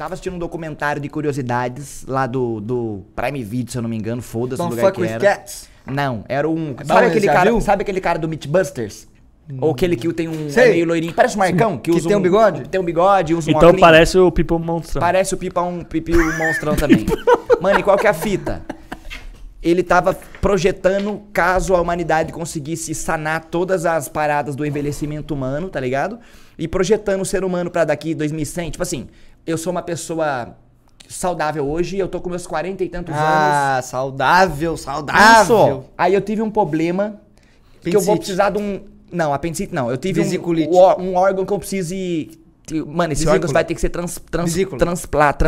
tava assistindo um documentário de curiosidades lá do, do Prime Video, se eu não me engano, foda-se o lugar que era. Cats. Não, era um. É sabe, aquele cara, sabe aquele cara do Meatbusters? Hum. Ou aquele que tem um é meio loirinho, parece um Marcão, que, que usa tem um bigode? Tem um bigode, usa um Então parece o Pipo Monstrão. Parece o Pipa um Pipi um Monstrão também. Mano, e qual que é a fita? Ele tava projetando caso a humanidade conseguisse sanar todas as paradas do envelhecimento humano, tá ligado? E projetando o ser humano para daqui 2100, tipo assim, eu sou uma pessoa saudável hoje, eu tô com meus quarenta e tantos ah, anos. Ah, saudável, saudável. Isso. Aí eu tive um problema apendicite. que eu vou precisar de um. Não, apendicite não. Eu tive um, um, órgão que eu preciso Mano, esse vírus órgão vai ter que ser trans, trans,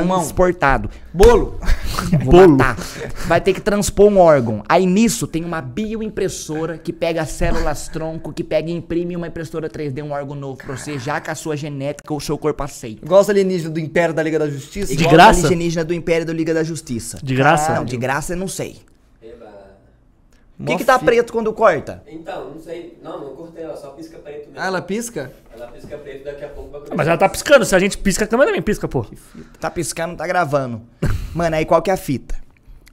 transportado. Bolo. Bolo. Matar. Vai ter que transpor um órgão. Aí nisso tem uma bioimpressora que pega células tronco, que pega e imprime uma impressora 3D, um órgão novo pra você, já com a sua genética ou seu corpo aceito. Igual os alienígenas do Império da Liga da Justiça. De Igual graça? alienígena do Império da Liga da Justiça. De graça? Ah, não, de graça eu não sei. O que, que tá preto quando corta? Então, não sei. Não, não cortei, ela só pisca preto mesmo. Ah, ela pisca? Ela pisca preto daqui a pouco vai ah, Mas ela tá piscando, se a gente pisca, a câmera também pisca, pô. Tá piscando, tá gravando. Mano, aí qual que é a fita?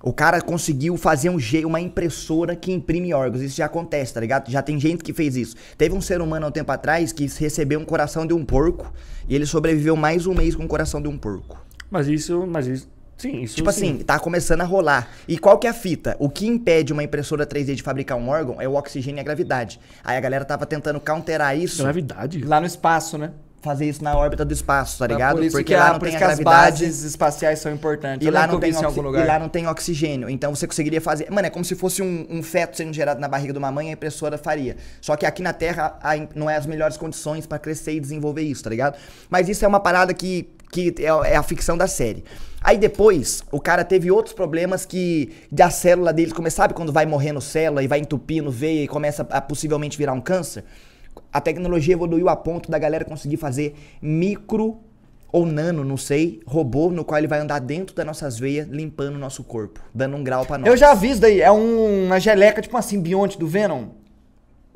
O cara conseguiu fazer um jeito, uma impressora que imprime órgãos. Isso já acontece, tá ligado? Já tem gente que fez isso. Teve um ser humano há um tempo atrás que recebeu um coração de um porco e ele sobreviveu mais um mês com o coração de um porco. Mas isso, mas isso, Sim, isso Tipo sim. assim, tá começando a rolar. E qual que é a fita? O que impede uma impressora 3D de fabricar um órgão é o oxigênio e a gravidade. Aí a galera tava tentando counterar isso. Gravidade? Lá no espaço, né? Fazer isso na órbita do espaço, tá ligado? Por porque que, lá não por tem isso a que as bases espaciais são importantes. E lá, não tem oxi... e lá não tem oxigênio. Então você conseguiria fazer. Mano, é como se fosse um, um feto sendo gerado na barriga de uma mãe, a impressora faria. Só que aqui na Terra a, a, não é as melhores condições para crescer e desenvolver isso, tá ligado? Mas isso é uma parada que que é, é a ficção da série. Aí depois, o cara teve outros problemas que da célula dele, como é, sabe quando vai morrendo célula e vai entupindo veia e começa a possivelmente virar um câncer? A tecnologia evoluiu a ponto da galera conseguir fazer micro ou nano, não sei, robô no qual ele vai andar dentro das nossas veias, limpando o nosso corpo, dando um grau para nós. Eu já vi isso daí, é um, uma geleca, tipo uma simbionte do Venom.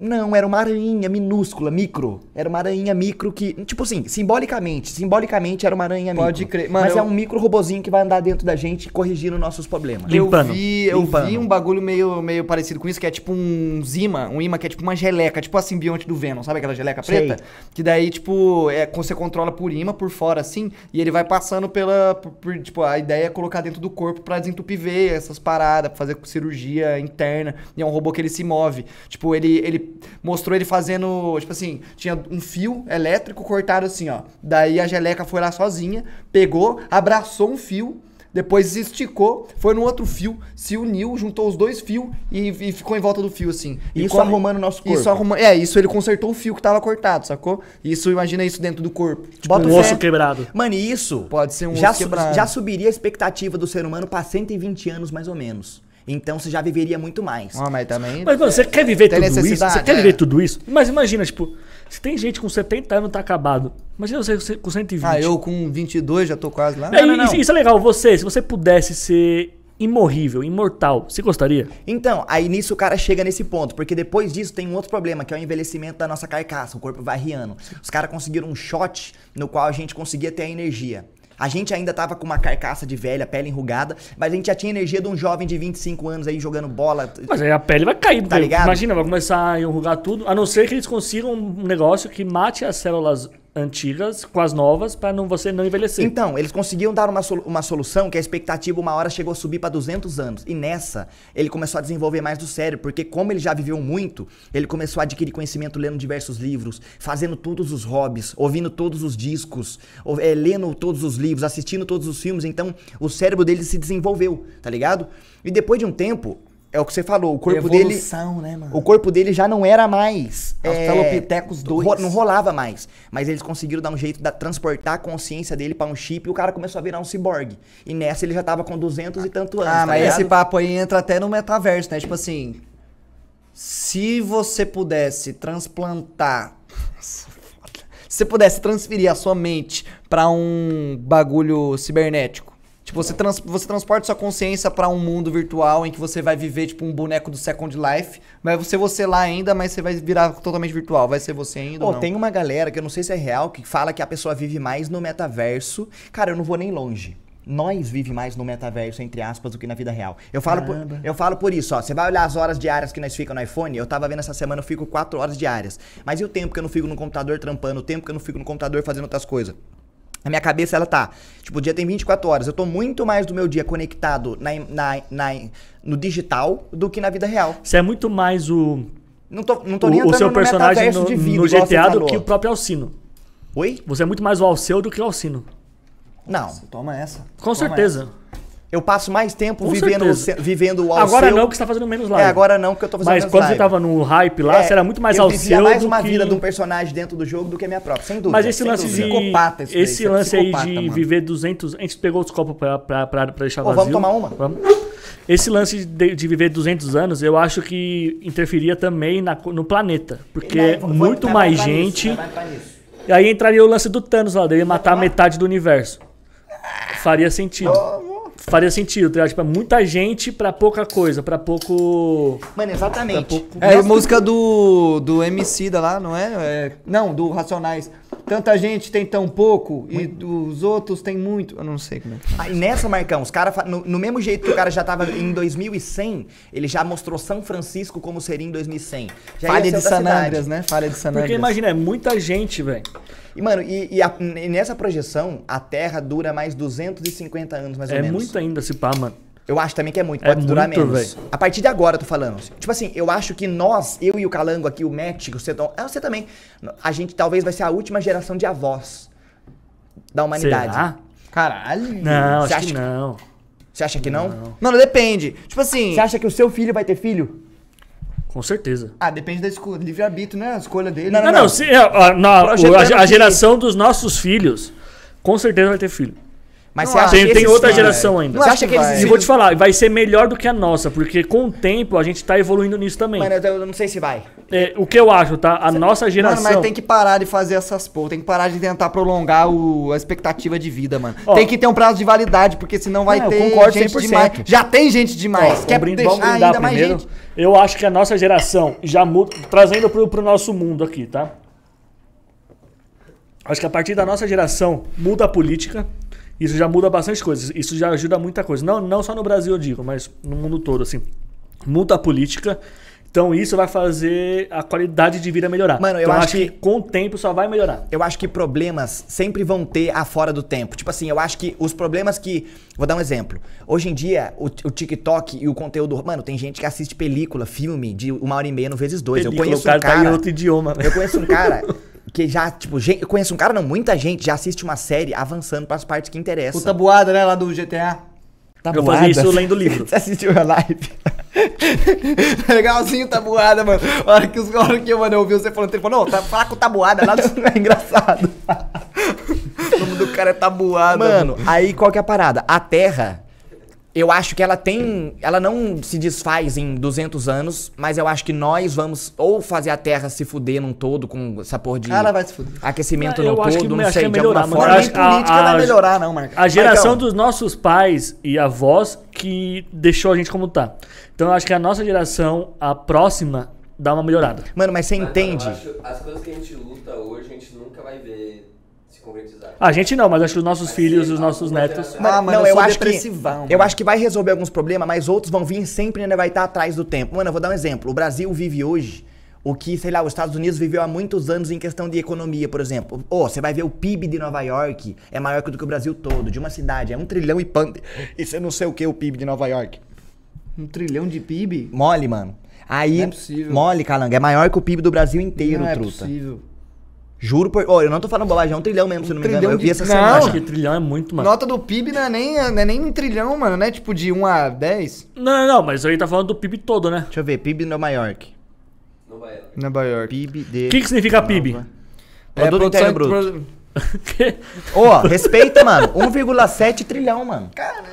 Não, era uma aranha minúscula, micro. Era uma aranha micro que. Tipo assim, simbolicamente. Simbolicamente era uma aranha Pode micro. Pode crer. Mano, mas é eu... é um micro robozinho que vai andar dentro da gente corrigindo nossos problemas. Eu vi, eu vi um bagulho meio, meio parecido com isso, que é tipo um imã, um imã que é tipo uma geleca, tipo a simbionte do Venom, sabe aquela geleca preta? Sei. Que daí, tipo, é, você controla por imã, por fora, assim, e ele vai passando pela. Por, por, tipo, a ideia é colocar dentro do corpo pra desentupir essas paradas, pra fazer cirurgia interna. E é um robô que ele se move. Tipo, ele. ele mostrou ele fazendo, tipo assim, tinha um fio elétrico cortado assim, ó. Daí a geleca foi lá sozinha, pegou, abraçou um fio, depois esticou, foi no outro fio, se uniu, juntou os dois fios e, e ficou em volta do fio, assim. E isso arrumando o nosso corpo. Isso arruma... É, isso ele consertou o fio que tava cortado, sacou? Isso, imagina isso dentro do corpo. Tipo, Bota um osso quebrado. Mano, e isso... Pode ser um já osso quebrado. já subiria a expectativa do ser humano pra 120 anos, mais ou menos. Então você já viveria muito mais. Ah, mas também. Mas mano, você é, quer viver tudo isso? Você quer é. viver tudo isso? Mas imagina, tipo, se tem gente com 70 anos tá acabado. Imagina você com 120. Ah, eu com 22 já tô quase lá. É, não, não, não. Isso é legal. Você, se você pudesse ser imorrível, imortal, você gostaria? Então, aí nisso o cara chega nesse ponto, porque depois disso tem um outro problema, que é o envelhecimento da nossa carcaça, o corpo vai riando. Os caras conseguiram um shot no qual a gente conseguia ter a energia. A gente ainda tava com uma carcaça de velha, pele enrugada, mas a gente já tinha energia de um jovem de 25 anos aí jogando bola. Mas aí a pele vai cair, tá ligado? Imagina, vai começar a enrugar tudo, a não ser que eles consigam um negócio que mate as células antigas com as novas para não você não envelhecer. Então, eles conseguiam dar uma, uma solução que a expectativa uma hora chegou a subir para 200 anos. E nessa, ele começou a desenvolver mais do cérebro, porque como ele já viveu muito, ele começou a adquirir conhecimento lendo diversos livros, fazendo todos os hobbies, ouvindo todos os discos, ou, é, lendo todos os livros, assistindo todos os filmes. Então, o cérebro dele se desenvolveu, tá ligado? E depois de um tempo, é o que você falou, o corpo Evolução, dele. Né, mano? O corpo dele já não era mais. Australopithecus é, 2. É, não rolava mais. Mas eles conseguiram dar um jeito de transportar a consciência dele para um chip e o cara começou a virar um ciborgue. E nessa ele já tava com 200 e tanto anos. Ah, tá mas ligado? esse papo aí entra até no metaverso, né? Tipo assim. Se você pudesse transplantar. Se você pudesse transferir a sua mente para um bagulho cibernético Tipo, você, trans, você transporta sua consciência para um mundo virtual em que você vai viver, tipo, um boneco do Second Life. Mas você você lá ainda, mas você vai virar totalmente virtual. Vai ser você ainda. Pô, tem uma galera que eu não sei se é real, que fala que a pessoa vive mais no metaverso. Cara, eu não vou nem longe nós vive mais no metaverso, entre aspas, do que na vida real. Eu falo, por, eu falo por isso, ó. Você vai olhar as horas diárias que nós ficamos no iPhone, eu tava vendo essa semana, eu fico quatro horas diárias. Mas e o tempo que eu não fico no computador trampando, o tempo que eu não fico no computador fazendo outras coisas? Na minha cabeça ela tá. Tipo, o dia tem 24 horas. Eu tô muito mais do meu dia conectado na, na, na no digital do que na vida real. Você é muito mais o. Não tô, não tô nem o, o seu personagem no, de vida, no GTA do que o próprio Alcino. Oi? Você é muito mais o Alceu do que o Alcino. Não. Você toma essa. Com toma certeza. Essa. Eu passo mais tempo vivendo, vivendo o Agora seu. não, que você tá fazendo menos live. É, agora não, que eu tô fazendo Mas menos quando você tava no hype lá, é, você era muito mais ao seu. mais uma que... vida de um personagem dentro do jogo do que a minha própria, sem dúvida. Mas esse lance de. Psicopata esse, esse lance aí de mano. viver 200. A gente pegou os copos pra, pra, pra, pra deixar oh, vazio. vamos tomar uma? Vamos. Esse lance de, de, viver 200 anos, eu acho que interferia também na, no planeta. Porque não, muito né? vai, mais gente. Isso, e aí entraria o lance do Thanos lá, dele matar metade do universo. Faria sentido. Oh faria sentido, tá Tipo, é muita gente pra pouca coisa, pra pouco. Mano, exatamente. pouco... É a música do, do MC da lá, não é? é? Não, do Racionais tanta gente tem tão pouco e os outros tem muito. Eu não sei como é que Aí ah, nessa, Marcão, os caras, no, no, mesmo jeito que o cara já tava em 2100, ele já mostrou São Francisco como seria em 2100. Já Falha de San Andreas, né? Falha de San Andreas. Porque imagina, é muita gente, velho. E, mano, e, e, a, e, nessa projeção, a Terra dura mais 250 anos, mais é ou menos. É muito ainda, se pá, mano. Eu acho também que é muito, é pode é durar menos. Véio. A partir de agora, eu tô falando. Tipo assim, eu acho que nós, eu e o Calango aqui, o Mético, o Seton, é você também, a gente talvez vai ser a última geração de avós da humanidade. Será? Caralho. Não, você acho que não. Você acha que não? não? Mano, depende. Tipo assim... Você acha que o seu filho vai ter filho? Com certeza. Ah, depende da escolha, livre-arbítrio, né? A escolha dele. Não, né? não, ah, não. não. Se, é, a, a geração dos nossos filhos, com certeza vai ter filho. Mas você acha tem, que tem outra sim, geração velho. ainda. você acha que, que eles... E vou te falar, vai ser melhor do que a nossa, porque com o tempo a gente tá evoluindo nisso também. Mano, eu não sei se vai. É, o que eu acho, tá? A você... nossa geração... Mano, mas tem que parar de fazer essas porra, tem que parar de tentar prolongar o... a expectativa de vida, mano. Ó, tem que ter um prazo de validade, porque senão vai não, ter eu concordo gente 100%. demais. Já tem gente demais. Ó, Quer um deixar vamos ainda mais primeiro. gente? Eu acho que a nossa geração já muda... Trazendo pro, pro nosso mundo aqui, tá? Acho que a partir da nossa geração muda a política isso já muda bastante coisas, isso já ajuda muita coisa. Não, não só no Brasil, eu digo, mas no mundo todo, assim. Muda a política. Então isso vai fazer a qualidade de vida melhorar. Mano, eu então, acho, acho que... que... com o tempo só vai melhorar. Eu acho que problemas sempre vão ter afora do tempo. Tipo assim, eu acho que os problemas que. Vou dar um exemplo. Hoje em dia, o, o TikTok e o conteúdo. Mano, tem gente que assiste película, filme de uma hora e meia no vezes dois. Película, eu conheço o cara um cara. Tá em outro idioma. Né? Eu conheço um cara que já, tipo, gente, eu conheço um cara, não, muita gente já assiste uma série avançando para as partes que interessam. O tabuada, né, lá do GTA. Tabuada. Eu fazia isso lendo livro. Você assistiu a live? Legalzinho tabuada, mano. A hora que, os, caras que eu, mano, eu ouvi você falando, ele falou, não, tá, falar com tabuada lá não é engraçado. o nome do cara é tabuada. Mano, mano. aí qual que é a parada? A Terra eu acho que ela tem. Ela não se desfaz em 200 anos, mas eu acho que nós vamos ou fazer a Terra se fuder num todo com essa porra de. Ela vai se fuder. Aquecimento eu, eu no todo, não sei, de melhorar, alguma forma. Acho, a, política a, vai melhorar, não, Marcos. A geração Marcão. dos nossos pais e avós que deixou a gente como tá. Então eu acho que a nossa geração, a próxima, dá uma melhorada. Mano, mas você mas, entende. as coisas que a gente luta a gente não, mas acho que os nossos mas filhos e os nossos netos. ah, mas não, eu, eu acho que mano. eu acho que vai resolver alguns problemas, mas outros vão vir sempre ainda né? vai estar atrás do tempo. Mano, eu vou dar um exemplo. O Brasil vive hoje o que, sei lá, os Estados Unidos viveu há muitos anos em questão de economia, por exemplo. Ô, oh, você vai ver o PIB de Nova York é maior do que o Brasil todo, de uma cidade, é um trilhão e pan... Isso eu é não sei o que o PIB de Nova York. Um trilhão de PIB? Mole, mano. Aí, não é possível. mole, calanga, é maior que o PIB do Brasil inteiro, não é truta. Não é possível. Juro por. Ó, oh, eu não tô falando bobagem, é um trilhão mesmo, um se não me engano. Eu vi de... essa semana. Não, acho que trilhão é muito, mano. Nota do PIB não é nem, não é nem um trilhão, mano, né? Tipo de 1 a 10. Não, não, não, mas aí tá falando do PIB todo, né? Deixa eu ver, PIB Nova York. Nova York. Nova York. PIB de. O que, que significa Nova... PIB? É, Produto Interno Bruto. Ô, pro... oh, respeita, mano. 1,7 trilhão, mano. Caramba.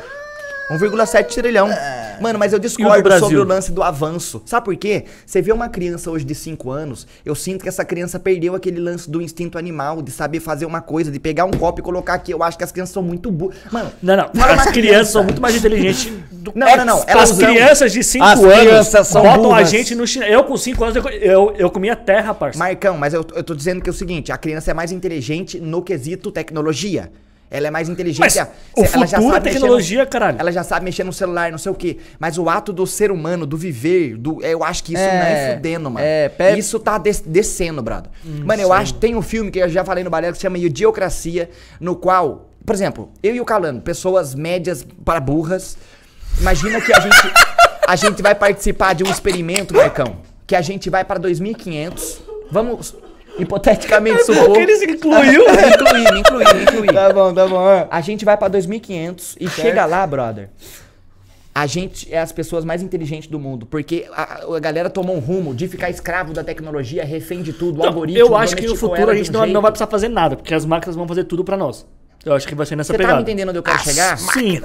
1,7 trilhão. É. Mano, mas eu discordo sobre o lance do avanço. Sabe por quê? Você vê uma criança hoje de 5 anos, eu sinto que essa criança perdeu aquele lance do instinto animal, de saber fazer uma coisa, de pegar um copo e colocar aqui. Eu acho que as crianças são muito burras. Mano, não, não. As crianças criança. são muito mais inteligentes do Não, não, não. Elas as são... crianças de 5 anos são botam burras. a gente no chinelo. Eu com 5 anos, eu, eu, eu comia terra, parceiro. Marcão, mas eu, eu tô dizendo que é o seguinte: a criança é mais inteligente no quesito tecnologia. Ela é mais inteligente. Mas o ela futuro é tecnologia, no, caralho. Ela já sabe mexer no celular, não sei o quê. Mas o ato do ser humano, do viver, do, eu acho que isso é, não é fudendo, mano. É, pe... Isso tá des, descendo, brado. Hum, mano, eu sim. acho... Tem um filme que eu já falei no balé que se chama Idiocracia, no qual... Por exemplo, eu e o Calano, pessoas médias para burras. Imagina que a gente, a gente vai participar de um experimento, Marcão. Que a gente vai para 2500. Vamos hipoteticamente, é supor. que eles incluiu, né? incluir, incluir, incluir. Tá bom, tá bom. A gente vai pra 2.500 e certo. chega lá, brother. A gente é as pessoas mais inteligentes do mundo, porque a, a, galera tomou um rumo de ficar escravo da tecnologia, refém de tudo, não, algoritmo. Eu acho que no futuro a gente um não, não, vai precisar fazer nada, porque as máquinas vão fazer tudo para nós. Eu acho que vai ser nessa Você pegada. Você tá me entendendo onde eu quero As chegar? Sim.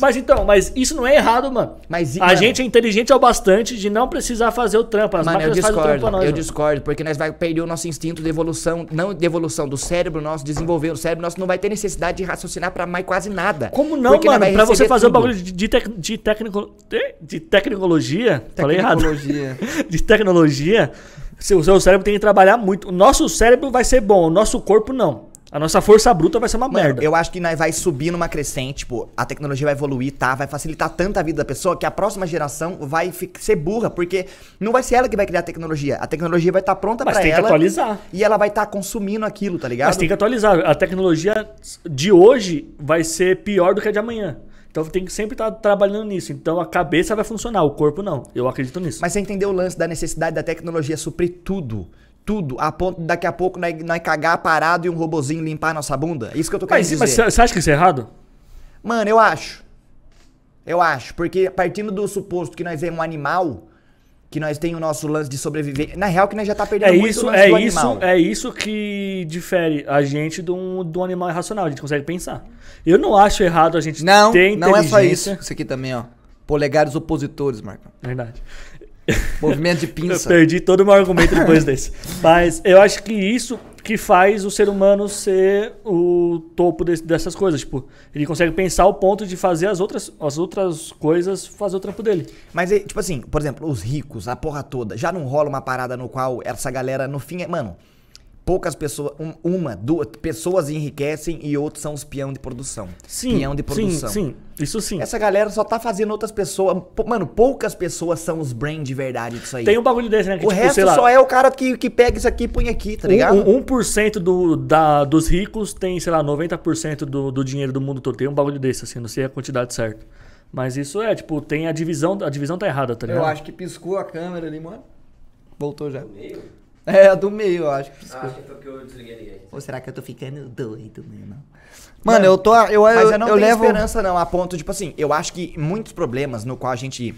Mas então, mas isso não é errado, mano. Mas, mano, a gente é inteligente ao bastante de não precisar fazer o trampo. As mano, máquinas eu discordo, fazem o trampo nós. Eu mano. discordo, porque nós vai perder o nosso instinto de evolução, não de evolução do cérebro nosso, desenvolver o cérebro nosso, não vai ter necessidade de raciocinar pra mais quase nada. Como não, mano? pra você fazer o um bagulho de, de, tec, de, tecnico, de, de tecnologia, falei errado. de tecnologia, seu, seu cérebro tem que trabalhar muito. O nosso cérebro vai ser bom, o nosso corpo não. A nossa força bruta vai ser uma Mano, merda. Eu acho que nós vai subir numa crescente, tipo, a tecnologia vai evoluir, tá? Vai facilitar tanto a vida da pessoa que a próxima geração vai ser burra, porque não vai ser ela que vai criar a tecnologia. A tecnologia vai estar tá pronta para ela. Mas tem que atualizar. E ela vai estar tá consumindo aquilo, tá ligado? Mas tem que atualizar. A tecnologia de hoje vai ser pior do que a de amanhã. Então tem que sempre estar tá trabalhando nisso. Então a cabeça vai funcionar, o corpo não. Eu acredito nisso. Mas você entendeu o lance da necessidade da tecnologia suprir tudo tudo, a ponto de daqui a pouco nós, nós cagar parado e um robozinho limpar nossa bunda? É isso que eu tô querendo mas, dizer. Mas você acha que isso é errado? Mano, eu acho. Eu acho, porque partindo do suposto que nós é um animal, que nós tem o nosso lance de sobreviver. Na real, que nós já tá perdendo é muito isso, é isso, animal. Né? É isso que difere a gente de um, de um animal irracional. A gente consegue pensar. Eu não acho errado a gente não, ter não Não, não é só isso. Isso aqui também, ó. Polegares opositores, Marco. Verdade. Movimento de pinça. eu perdi todo o meu argumento depois desse. Mas eu acho que isso que faz o ser humano ser o topo dessas coisas. Tipo, ele consegue pensar ao ponto de fazer as outras, as outras coisas, fazer o trampo dele. Mas, é, tipo assim, por exemplo, os ricos, a porra toda, já não rola uma parada no qual essa galera, no fim, é. Mano poucas pessoas, um, uma, duas pessoas enriquecem e outros são os peão de produção. Sim. Peão de produção. Sim, sim. Isso sim. Essa galera só tá fazendo outras pessoas. Mano, poucas pessoas são os brain de verdade disso aí. Tem um bagulho desse, né? Que, o tipo, resto só lá, é o cara que, que pega isso aqui e põe aqui, tá um, ligado? 1%, 1 do, da, dos ricos tem, sei lá, 90% do, do dinheiro do mundo todo. Tem um bagulho desse, assim, não sei a quantidade certa. Mas isso é, tipo, tem a divisão. A divisão tá errada, tá ligado? Eu acho que piscou a câmera ali, mano. Voltou já. Meu. É, a do meio, eu acho. Que ah, acho que foi que eu desliguei Ou será que eu tô ficando doido, mesmo? Mano, eu tô. Eu, mas eu, eu não eu tenho levo... esperança, não, a ponto, tipo assim, eu acho que muitos problemas no qual a gente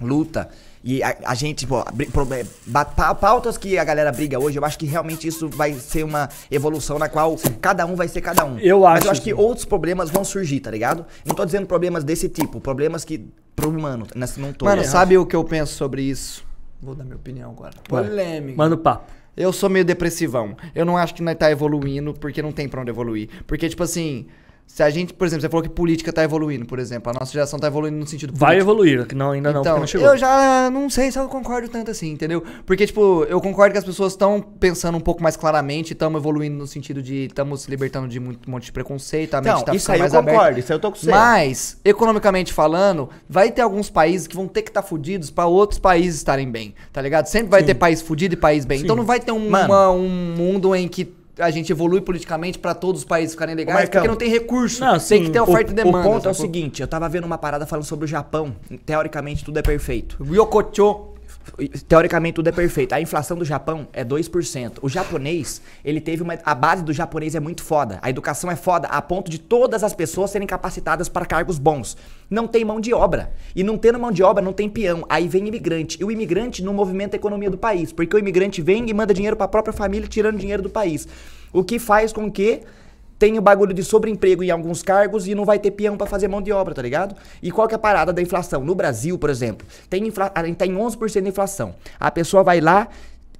luta. E a, a gente, tipo, pautas que a galera briga hoje, eu acho que realmente isso vai ser uma evolução na qual cada um vai ser cada um. Eu acho. Mas eu acho que outros problemas vão surgir, tá ligado? Não tô dizendo problemas desse tipo, problemas que pro humano, nesse né, não tô. Mano, sabe o que eu penso sobre isso? Vou dar minha opinião agora. Polêmica. Manda o papo. Eu sou meio depressivão. Eu não acho que nós tá evoluindo, porque não tem pra onde evoluir. Porque, tipo assim, se a gente, por exemplo, você falou que política está evoluindo, por exemplo, a nossa geração está evoluindo no sentido político. Vai evoluir, que não, ainda então, não, não chegou. Eu já ah, não sei se eu concordo tanto assim, entendeu? Porque, tipo, eu concordo que as pessoas estão pensando um pouco mais claramente, estamos evoluindo no sentido de estamos se libertando de um monte de preconceito, a então, mente tá isso aí mais eu concordo, aberta. isso aí eu tô com você. Mas, economicamente falando, vai ter alguns países que vão ter que estar tá fudidos para outros países estarem bem, tá ligado? Sempre vai Sim. ter país fudido e país bem. Então, Sim. Então não vai ter um, uma, um mundo em que a gente evolui politicamente para todos os países ficarem legais, Marcão, porque não tem recurso. Não, assim, tem que ter oferta o, e demanda. O ponto é o seguinte, eu tava vendo uma parada falando sobre o Japão. Teoricamente tudo é perfeito. Ryokocho teoricamente tudo é perfeito. A inflação do Japão é 2%. O japonês, ele teve uma a base do japonês é muito foda. A educação é foda a ponto de todas as pessoas serem capacitadas para cargos bons. Não tem mão de obra. E não tendo mão de obra, não tem peão. Aí vem imigrante. E o imigrante não movimenta a economia do país, porque o imigrante vem e manda dinheiro para a própria família tirando dinheiro do país. O que faz com que tem o bagulho de sobreemprego em alguns cargos e não vai ter peão para fazer mão de obra, tá ligado? E qual que é a parada da inflação? No Brasil, por exemplo, tem, infla... tem 11% de inflação. A pessoa vai lá,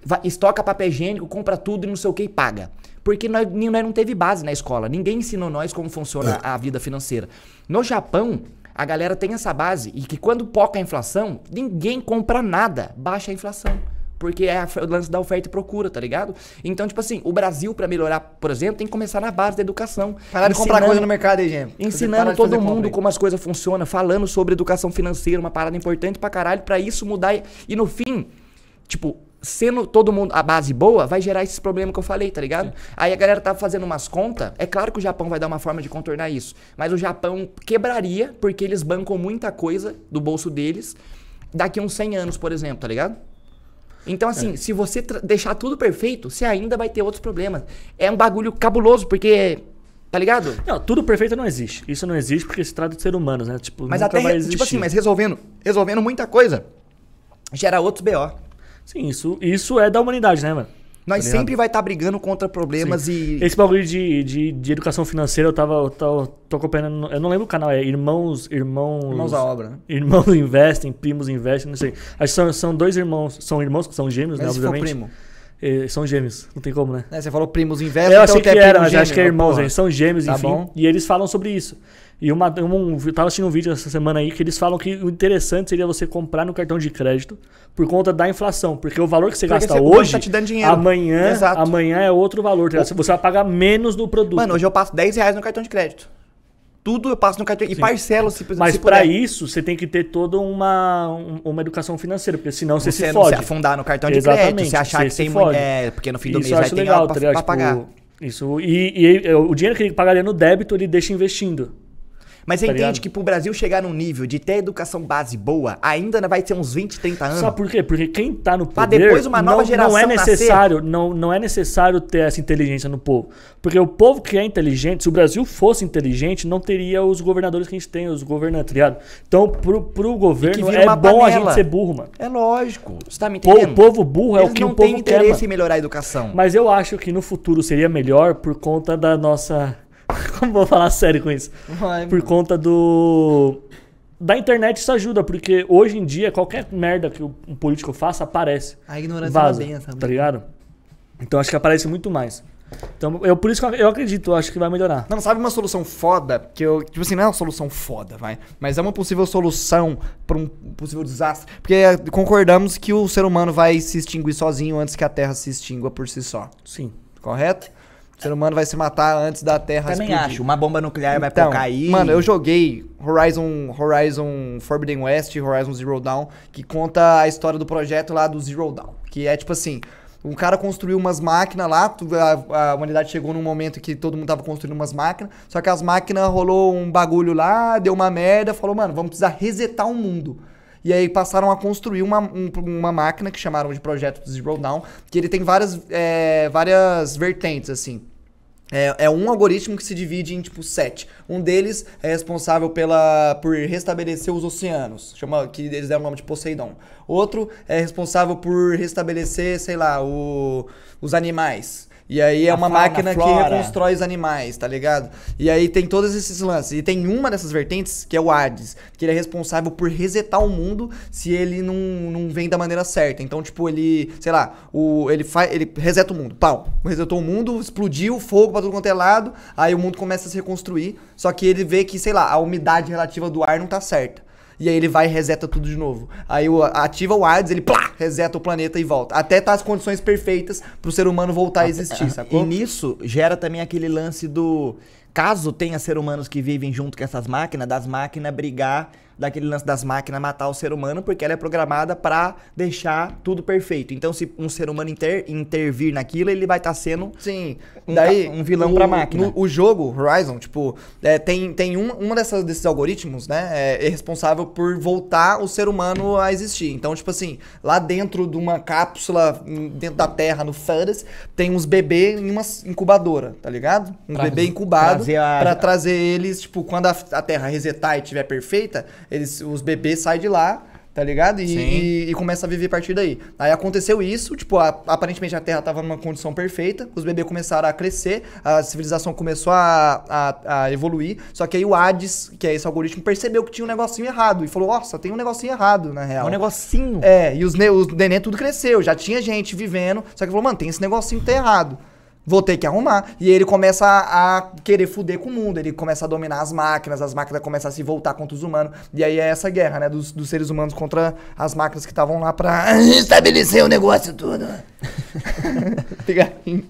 vai, estoca papel higiênico, compra tudo e não sei o que e paga. Porque nós, nós não teve base na escola. Ninguém ensinou nós como funciona é. a vida financeira. No Japão, a galera tem essa base e que quando poca a inflação, ninguém compra nada, baixa a inflação. Porque é o lance da oferta e procura, tá ligado? Então, tipo assim, o Brasil, para melhorar, por exemplo, tem que começar na base da educação. Parar de comprar coisa no mercado aí, gente. Ensinando todo mundo como as coisas funcionam, falando sobre educação financeira, uma parada importante pra caralho, pra isso mudar. E, no fim, tipo, sendo todo mundo a base boa, vai gerar esses problemas que eu falei, tá ligado? Sim. Aí a galera tá fazendo umas contas. É claro que o Japão vai dar uma forma de contornar isso. Mas o Japão quebraria, porque eles bancam muita coisa do bolso deles daqui uns 100 anos, por exemplo, tá ligado? Então, assim, é. se você deixar tudo perfeito, você ainda vai ter outros problemas. É um bagulho cabuloso, porque. Tá ligado? Não, tudo perfeito não existe. Isso não existe porque se trata de ser humano, né? Tipo, mas até, vai existir. tipo assim, mas resolvendo, resolvendo muita coisa, gera outros BO. Sim, isso, isso é da humanidade, né, mano? Nós tá sempre vai estar tá brigando contra problemas Sim. e. Esse bagulho de, de, de, educação financeira, eu tava. Eu tava tô acompanhando. Eu não lembro o canal, é Irmãos. Irmãos. Irmãos à obra, né? Irmãos investem, primos investem, não sei. Acho que são, são dois irmãos. São irmãos, que são gêmeos, né, Mas né? Obviamente. primo são gêmeos, não tem como, né? É, você falou primos inversos, eu então achei que é era, mas acho que é irmãos, eles são gêmeos, tá enfim. Bom. E eles falam sobre isso. E uma, um, eu tava assistindo um vídeo essa semana aí que eles falam que o interessante seria você comprar no cartão de crédito por conta da inflação. Porque o valor que você porque gasta você tá hoje, tá te dando dinheiro. amanhã amanhã é outro valor. Tá? Você vai pagar menos no produto. Mano, hoje eu passo 10 reais no cartão de crédito. Tudo eu passo no cartão e parcelo se precisar. Mas para isso, você tem que ter toda uma, uma educação financeira, porque senão você, você se fode. Você afundar no cartão de Exatamente, crédito, você achar você que tem... Fode. É, porque no fim do isso mês vai ter algo tá para pagar. Tipo, isso, e, e, e, o dinheiro que ele pagaria no débito, ele deixa investindo. Mas você tá entende que pro Brasil chegar num nível de ter educação base boa, ainda vai ser uns 20, 30 anos. Sabe por quê? Porque quem tá no poder. Pra depois uma nova não, é geração. Não é necessário, nascer. não, não é necessário ter essa inteligência no povo. Porque o povo que é inteligente, se o Brasil fosse inteligente, não teria os governadores que a gente tem, os governantes, tá ligado? Então, pro, pro governo é bom panela. a gente ser burro, mano. É lógico. Você tá me entendendo? É o povo burro Eles é o que o povo quer. não tem interesse em melhorar a educação. Mas eu acho que no futuro seria melhor por conta da nossa Como vou falar sério com isso? Vai, Por mano. conta do. Da internet isso ajuda, porque hoje em dia qualquer merda que um político faça aparece. A ignorância vaza, é bem, Tá né? ligado? Então acho que aparece muito mais. Então, eu, por isso que eu acredito, eu acho que vai melhorar. Não, sabe uma solução foda? Que eu, tipo assim, não é uma solução foda, vai. Mas é uma possível solução para um possível desastre. Porque eh, concordamos que o ser humano vai se extinguir sozinho antes que a Terra se extingua por si só. Sim. Correto? O ser humano vai se matar antes da Terra Também explodir. acho. Uma bomba nuclear vai então, cair. Mano, eu joguei Horizon, Horizon Forbidden West, Horizon Zero Dawn, que conta a história do projeto lá do Zero Dawn. Que é tipo assim, um cara construiu umas máquinas lá, a, a, humanidade chegou num momento que todo mundo tava construindo umas máquinas, só que as máquinas rolou um bagulho lá, deu uma merda, falou, mano, vamos precisar resetar o mundo. E aí passaram a construir uma, um, uma máquina que chamaram de Projeto Zero Down, que ele tem várias, é, várias vertentes, assim. É, é, um algoritmo que se divide em tipo sete. Um deles é responsável pela por restabelecer os oceanos, chama que eles deram o nome de Poseidon. Outro é responsável por restabelecer, sei lá, o, os animais. E aí é uma fauna, máquina que reconstrói os animais, tá ligado? E aí tem todos esses lances. E tem uma dessas vertentes, que é o Hades, que ele é responsável por resetar o mundo se ele não, não vem da maneira certa. Então, tipo, ele, sei lá, o, ele, faz ele reseta o mundo. Pau. Resetou o mundo, explodiu, fogo pra tudo quanto é lado. Aí o mundo começa a se reconstruir. Só que ele vê que, sei lá, a umidade relativa do ar não tá certa. E aí ele vai e reseta tudo de novo. Aí o, ativa o ADS, ele plá, reseta o planeta e volta. Até tá as condições perfeitas pro ser humano voltar a existir, sacou? E nisso gera também aquele lance do. Caso tenha ser humanos que vivem junto com essas máquinas, das máquinas brigar daquele lance das máquinas matar o ser humano, porque ela é programada para deixar tudo perfeito. Então, se um ser humano inter, intervir naquilo, ele vai estar tá sendo Sim. Um, Daí, um vilão para máquina. No, o jogo Horizon, tipo, é, tem, tem um, uma dessas, desses algoritmos, né, é, é, responsável por voltar o ser humano a existir. Então, tipo assim, lá dentro de uma cápsula, hum, dentro da Terra, no Fares, tem uns bebês em uma incubadora, tá ligado? Um bebê incubado para trazer, a... trazer eles, tipo, quando a, a Terra resetar e estiver perfeita, eles, os bebês saem de lá, tá ligado? E, e, e, começa a viver a partir daí. Aí aconteceu isso, tipo, a, aparentemente a Terra tava numa condição perfeita, os bebês começaram a crescer, a civilização começou a, a, a, evoluir, só que aí o Hades, que é esse algoritmo, percebeu que tinha um negocinho errado e falou, nossa, tem um negocinho errado, na real. Um negocinho? É, e os, os neném tudo cresceu, já tinha gente vivendo, só que falou, mano, tem esse negocinho que tá errado. Vou ter que arrumar. E ele começa a, a, querer fuder com o mundo. Ele começa a dominar as máquinas, as máquinas começam a se voltar contra os humanos. E aí é essa guerra, né? Dos, dos seres humanos contra as máquinas que estavam lá pra estabelecer o negócio todo. Assim.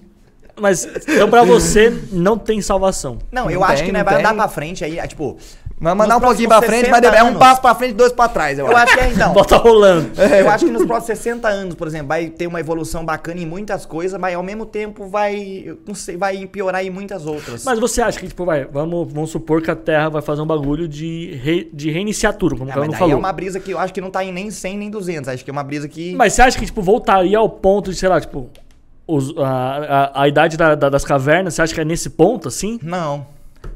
Mas, então pra você, não tem salvação. Não, eu acho que né, vai andar pra frente aí, é, tipo, Vamos mandar um pouquinho pra frente, mas é um passo pra frente, dois pra trás. Eu, eu acho. que é, então. Bota rolando. Eu acho que nos próximos 60 anos, por exemplo, vai ter uma evolução bacana em muitas coisas, mas ao mesmo tempo vai. Não sei, vai piorar em muitas outras. Mas você acha que, tipo, vai, vamos, vamos supor que a Terra vai fazer um bagulho de, re, de reiniciar tudo, como ah, o não falou. é uma brisa que eu acho que não tá em nem 100, nem 200. Acho que é uma brisa que. Mas você acha que, tipo, voltaria ao ponto de, sei lá, tipo, os, a, a, a idade da, da, das cavernas, você acha que é nesse ponto, assim? Não.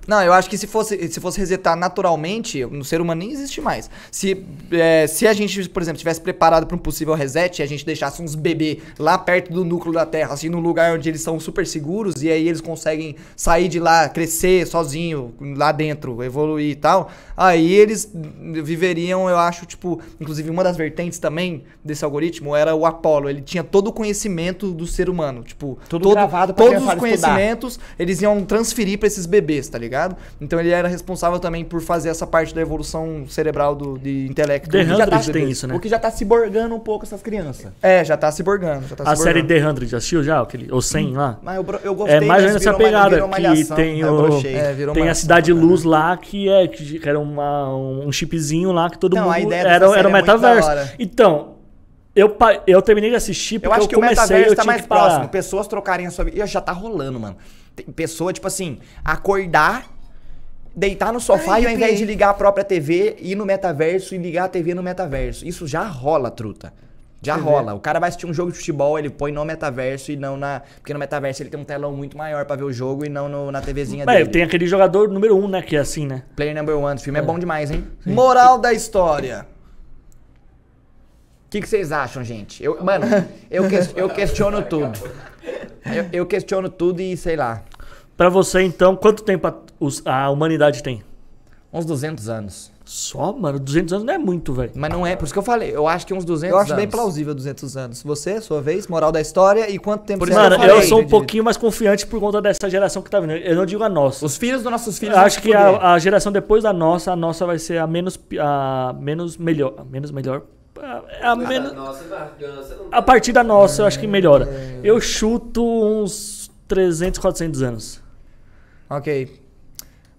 Não, eu acho que se fosse, se fosse resetar naturalmente, no ser humano nem existe mais. Se, é, se a gente, por exemplo, tivesse preparado para um possível reset e a gente deixasse uns bebês lá perto do núcleo da Terra, assim, num lugar onde eles são super seguros e aí eles conseguem sair de lá, crescer sozinho, lá dentro, evoluir e tal, aí eles viveriam, eu acho, tipo, inclusive uma das vertentes também desse algoritmo era o Apollo. Ele tinha todo o conhecimento do ser humano, tipo, Tudo todo, gravado pra todos os conhecimentos estudar. eles iam transferir para esses bebês, tá ligado? ligado? Então ele era responsável também por fazer essa parte da evolução cerebral do, de intelecto. The tá Hundred tá, tem isso, né? O que já tá se borgando um pouco essas crianças. É, já tá se borgando. Já tá a se série borgando. The Hundred, já assistiu já? Aquele, ou 100 lá? Mas eu, é, né? eu gostei. É mais ou menos essa pegada, que tem, o, é, tem a Cidade né? Luz lá, que, é, que era uma, um chipzinho lá que todo então, mundo... A ideia era, era é o metaverso. Então, eu, eu terminei de assistir porque eu acho eu que comecei, o metaverso tá mais próximo. Pessoas trocarem a sua vida. Já tá rolando, mano pessoa, tipo assim, acordar, deitar no sofá Ai, e ao invés de ligar a própria TV, ir no metaverso e ligar a TV no metaverso. Isso já rola, truta. Já rola. O cara vai assistir um jogo de futebol, ele põe no metaverso e não na. Porque no metaverso ele tem um telão muito maior para ver o jogo e não no, na TVzinha Mas é, dele. Tem aquele jogador número um, né? Que é assim, né? Player number one. o filme é, é bom demais, hein? Sim. Moral da história. O que, que, vocês acham, gente? Eu, mano, eu, que, eu questiono tudo. Eu, eu questiono tudo e sei lá. Para você, então, quanto tempo a, a humanidade tem? Uns 200 anos. Só, mano? 200 anos não é muito, velho. Mas não é, por isso que eu falei. Eu acho que uns 200 anos. Eu acho anos. bem plausível 200 anos. Você, sua vez, moral da história e quanto tempo por isso, Mano, eu, falei, eu sou um pouquinho mais confiante por conta dessa geração que tá vindo. Eu não digo a nossa. Os filhos dos nossos filhos. Eu acho que a, a, geração depois da nossa, a nossa vai ser a menos, a menos melhor. A menos melhor. A, tá a, men... Tá a partir da nossa, eu acho que melhora. É. Eu chuto uns 300, 400 anos. Ok.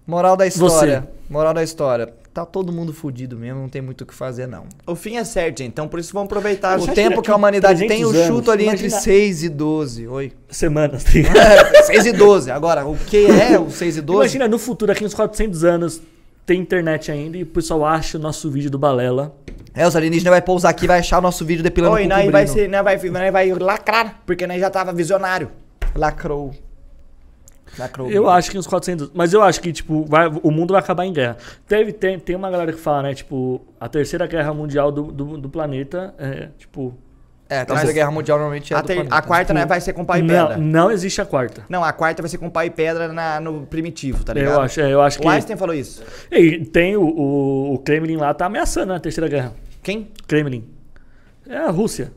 Moral da história. Você. Moral da história. Tá todo mundo fudido mesmo, não tem muito o que fazer, não. O fim é certo, Então, por isso vamos aproveitar. O tempo que a humanidade tem, Eu chuto ali Imagina... entre 6 e 12. Oi. Semanas. Tem... Tá é, 6 e 12. Agora, o que é o 6 e 12? Imagina no futuro, aqui uns 400 anos, tem internet ainda e o pessoal acha o nosso vídeo do Balela é, os alienígenas vai pousar aqui, vai achar o nosso vídeo depilando Oi, o nós vai, ser, nós, vai, não vai lacrar, porque nós já tava visionário. Lacrou. Lacrou. Eu acho que uns 400... Mas eu acho que, tipo, vai, o mundo vai acabar em guerra. Teve, tem, tem uma galera que fala, né, tipo, a terceira guerra mundial do, do, do planeta é, tipo... É, a terceira guerra mundial normalmente é a, ter, a quarta né, vai ser com pai e pedra. Não, não existe a quarta. Não, a quarta vai ser com pai e pedra na, no primitivo, tá ligado? Eu acho, é, eu acho o que. O Einstein falou isso. E tem o, o, o Kremlin lá tá ameaçando né, a terceira guerra. Quem? Kremlin. É a Rússia.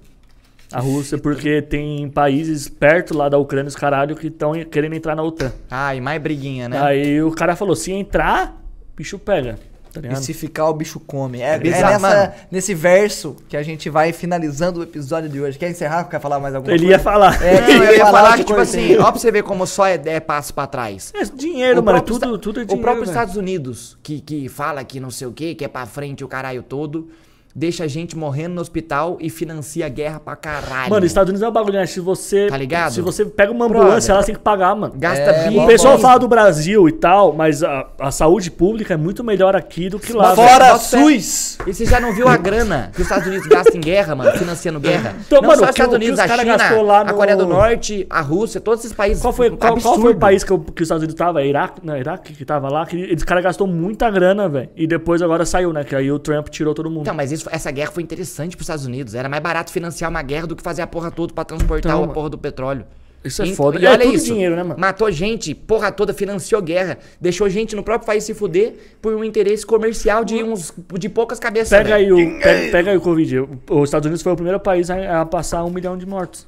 A Rússia, porque tem países perto lá da Ucrânia, os caralho, que estão querendo entrar na OTAN. Ah, e mais briguinha, né? Aí o cara falou: se entrar, bicho pega. Tá e se ficar, o bicho come. É, é, é nessa, nesse verso que a gente vai finalizando o episódio de hoje. Quer encerrar? Quer falar mais alguma Ele coisa? Ele ia falar. É, eu, ia, ia falar que, tipo assim, ó pra você ver como só é, é passo pra trás. É dinheiro, o mano. É tudo, tudo é dinheiro. O próprio Estados Unidos, que, que fala que não sei o quê, que é pra frente o caralho todo deixa a gente morrendo no hospital e financia a guerra pra caralho. Mano, Estados Unidos é um bagulho, né? Se você. Tá ligado? Se você pega uma ambulância, Brother. ela tem que pagar, mano. Gasta é, O pessoal fala do Brasil e tal, mas a, a saúde pública é muito melhor aqui do que lá. Fora velho. SUS! E você já não viu a grana que os Estados Unidos gastam em guerra, mano? Financiando é. guerra. Então, não mano, só os Estados Unidos, os a China, no... a Coreia do Norte, a Rússia, todos esses países. Qual foi, qual, qual foi o país que, que, os Estados Unidos tava? É Iraque, não, é Iraque que tava lá? Que, eles, cara, gastou muita grana, velho. E depois agora saiu, né? Que aí o Trump tirou todo mundo. Então, mas isso essa guerra foi interessante para os Estados Unidos. Era mais barato financiar uma guerra do que fazer a porra toda para transportar então, a porra do petróleo. Isso é então, foda. E olha é isso. Dinheiro, né, mano? Matou gente, porra toda, financiou guerra. Deixou gente no próprio país se fuder por um interesse comercial de, uns, de poucas cabeças. Pega, né? aí o, pega, pega, aí o Covid. Os Estados Unidos foi o primeiro país a, a passar um milhão de mortos.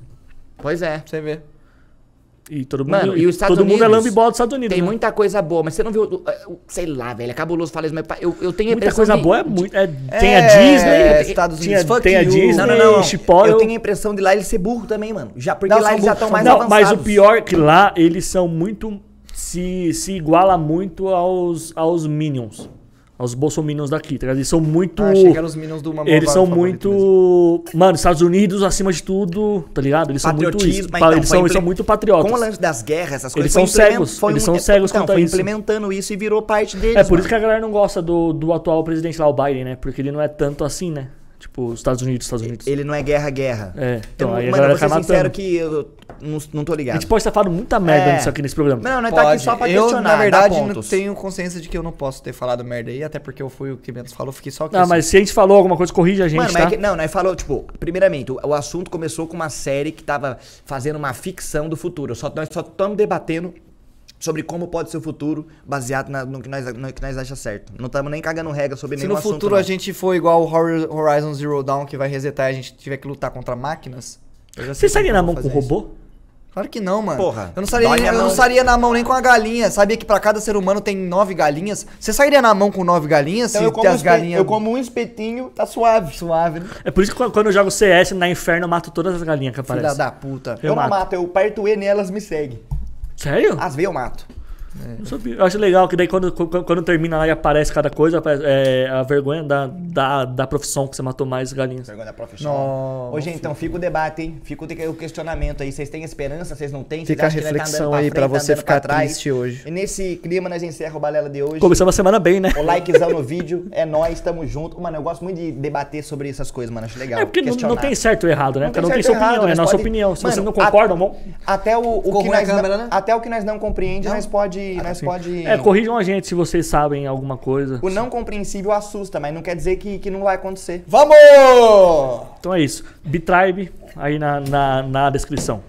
Pois é. Você vê. E todo mundo, Mano, e os todo Unidos, mundo é lambibola dos Estados Unidos. Tem né? muita coisa boa, mas você não viu. É, sei lá, velho. É cabuloso falar isso, mas eu, eu tenho a Muita coisa de, boa é muito. É, é, tem a Disney. É, Estados Unidos, tinha, fuck tem you. a Disney. Não, não, não. Chipotle. Eu tenho a impressão de lá eles ser burro também, mano. Já, porque não, lá eles já estão mais não, avançados. Mas o pior é que lá eles são muito. Se, se iguala muito aos, aos Minions aos bolsominions daqui, tá ligado? Eles são muito. Ah, chegaram os minions do Mamãe Eles são muito. Mesmo. Mano, Estados Unidos acima de tudo, tá ligado? Eles são muito. Isso, então, eles, são, impl... eles são muito patriotas. Com o lance das guerras, essas coisas. Eles são cegos. Foi eles um... são cegos então, contra foi isso. implementando isso e virou parte é deles. É por mano. isso que a galera não gosta do, do atual presidente lá, o Biden, né? Porque ele não é tanto assim, né? Tipo, Estados Unidos, Estados Unidos. Ele não é guerra-guerra. É. Então, eu, aí mas eu vou ser matando. sincero que eu não, não tô ligado. A gente pode estar falando muita merda é. nisso aqui nesse programa. Não, não é tá aqui só pra eu, questionar. na verdade, não tenho consciência de que eu não posso ter falado merda aí, até porque eu fui o que menos falou, fiquei só... Não, ah, assim. mas se a gente falou alguma coisa, corrige a gente, Mano, tá? mas é tá? que, não, não falou, tipo, primeiramente, o, o, assunto começou com uma série que tava fazendo uma ficção do futuro. Só, nós só estamos debatendo sobre como pode ser o futuro baseado na, no, que nós, no que nós acha certo. Não estamos nem cagando regra sobre Se nenhum assunto. Se no futuro a gente for igual o Horizon Zero Dawn, que vai resetar e a gente tiver que lutar contra máquinas... Você sairia na mão com o robô? Claro que não, mano. Porra. Eu não sairia, eu não sairia na mão nem com a galinha. Sabia que para cada ser humano tem nove galinhas? Você sairia na mão com nove galinhas então, se eu como as Eu como um espetinho, tá suave. Suave, né? É por isso que quando eu jogo CS na inferno, eu mato todas as galinhas que aparecem. Filha da puta. Eu, eu mato. não mato, eu parto E nelas me segue. Sério? Às vezes eu mato. É. Não sabia. Eu acho legal que daí quando, quando, quando termina lá e aparece cada coisa, aparece, é, a vergonha da, da, da profissão que você matou mais galinhas. Vergonha da profissão. Hoje então fica o debate, hein? Fica o questionamento aí. Vocês têm esperança, vocês não têm? Fica a tá reflexão tá aí para você tá ficar pra triste hoje. E nesse clima nós encerra o balela de hoje. Começamos a semana bem, né? O likezão no vídeo, é nós, tamo junto. Mano, eu gosto muito de debater sobre essas coisas, mano. Acho legal. É porque não, não tem certo ou errado, né? Não tem sua errado, opinião, é nossa pode... opinião. Se mano, vocês não concordam, a... Até o, o que nós câmera, não... né? até o que nós não compreendemos nós pode Assim. pode... É, corrijam a gente se vocês sabem alguma coisa. O não compreensível assusta, mas não quer dizer que, que não vai acontecer. Vamos! Então é isso. Bitribe aí na, na, na descrição.